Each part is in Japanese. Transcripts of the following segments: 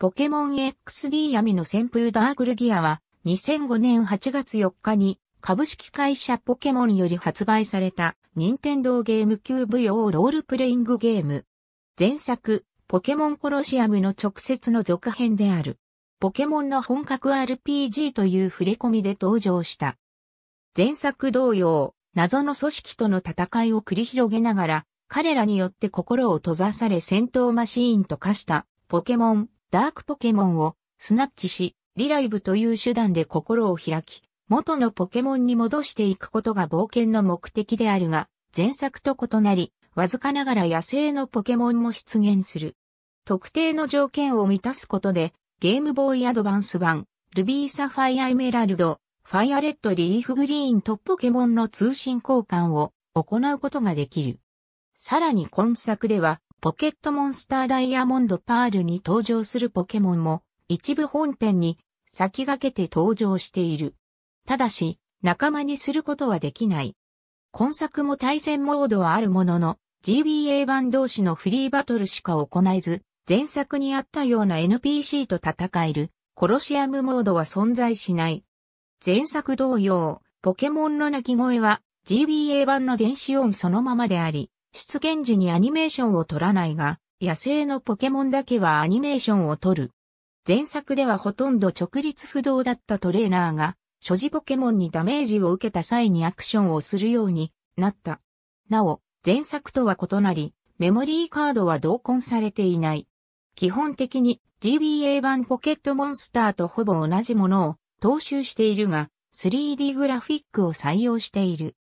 ポケモン XD 闇の旋風ダークルギアは2005年8月4日に株式会社ポケモンより発売された任天堂ゲームキューブ用ロールプレイングゲーム。前作、ポケモンコロシアムの直接の続編である。ポケモンの本格 RPG という触れ込みで登場した。前作同様、謎の組織との戦いを繰り広げながら、彼らによって心を閉ざされ戦闘マシーンと化したポケモンダークポケモンをスナッチし、リライブという手段で心を開き、元のポケモンに戻していくことが冒険の目的であるが、前作と異なり、わずかながら野生のポケモンも出現する。特定の条件を満たすことで、ゲームボーイアドバンス版、ルビーサファイアエメラルド、ファイアレッドリーフグリーンとポケモンの通信交換を行うことができる。さらに今作では、ポケットモンスターダイヤモンドパールに登場するポケモンも一部本編に先駆けて登場している。ただし、仲間にすることはできない。今作も対戦モードはあるものの、GBA 版同士のフリーバトルしか行えず、前作にあったような NPC と戦える、コロシアムモードは存在しない。前作同様、ポケモンの鳴き声は GBA 版の電子音そのままであり、出現時にアニメーションを撮らないが、野生のポケモンだけはアニメーションを撮る。前作ではほとんど直立不動だったトレーナーが、所持ポケモンにダメージを受けた際にアクションをするようになった。なお、前作とは異なり、メモリーカードは同梱されていない。基本的に GBA 版ポケットモンスターとほぼ同じものを踏襲しているが、3D グラフィックを採用している。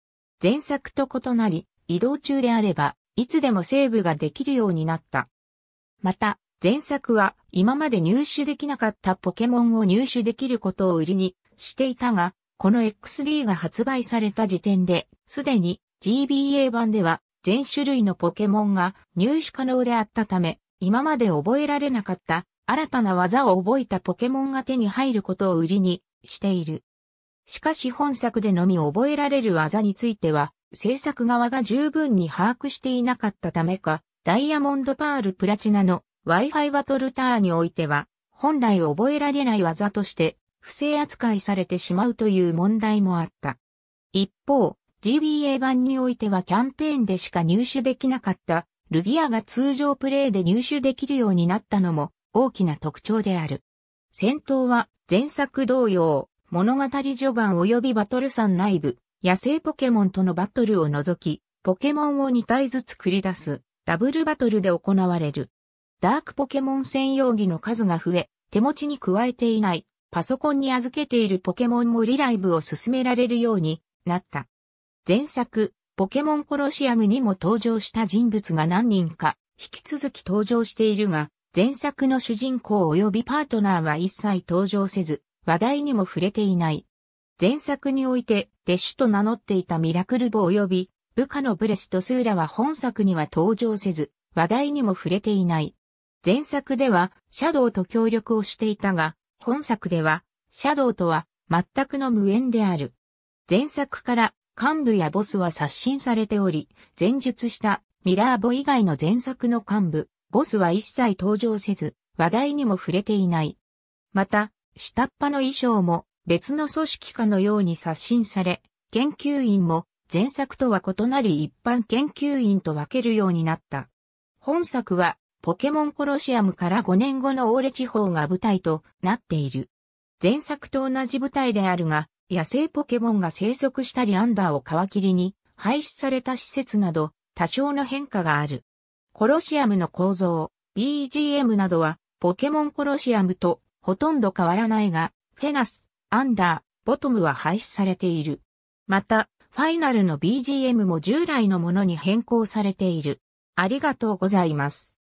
前作と異なり、移動中であれば、いつでもセーブができるようになった。また、前作は今まで入手できなかったポケモンを入手できることを売りにしていたが、この XD が発売された時点で、すでに GBA 版では全種類のポケモンが入手可能であったため、今まで覚えられなかった新たな技を覚えたポケモンが手に入ることを売りにしている。しかし本作でのみ覚えられる技については、制作側が十分に把握していなかったためか、ダイヤモンドパールプラチナの Wi-Fi バトルターにおいては、本来覚えられない技として不正扱いされてしまうという問題もあった。一方、GBA 版においてはキャンペーンでしか入手できなかったルギアが通常プレイで入手できるようになったのも大きな特徴である。戦闘は前作同様、物語序盤及びバトル山内部、野生ポケモンとのバトルを除き、ポケモンを2体ずつ繰り出す、ダブルバトルで行われる。ダークポケモン専用機の数が増え、手持ちに加えていない、パソコンに預けているポケモンもリライブを進められるようになった。前作、ポケモンコロシアムにも登場した人物が何人か、引き続き登場しているが、前作の主人公及びパートナーは一切登場せず、話題にも触れていない。前作において弟子と名乗っていたミラクルボ及び部下のブレストスーラは本作には登場せず、話題にも触れていない。前作では、シャドウと協力をしていたが、本作では、シャドウとは全くの無縁である。前作から幹部やボスは刷新されており、前述したミラーボ以外の前作の幹部、ボスは一切登場せず、話題にも触れていない。また、下っ端の衣装も別の組織化のように刷新され、研究員も前作とは異なり一般研究員と分けるようになった。本作はポケモンコロシアムから5年後のオーレ地方が舞台となっている。前作と同じ舞台であるが、野生ポケモンが生息したりアンダーを皮切りに廃止された施設など多少の変化がある。コロシアムの構造、BGM などはポケモンコロシアムとほとんど変わらないが、フェナス、アンダー、ボトムは廃止されている。また、ファイナルの BGM も従来のものに変更されている。ありがとうございます。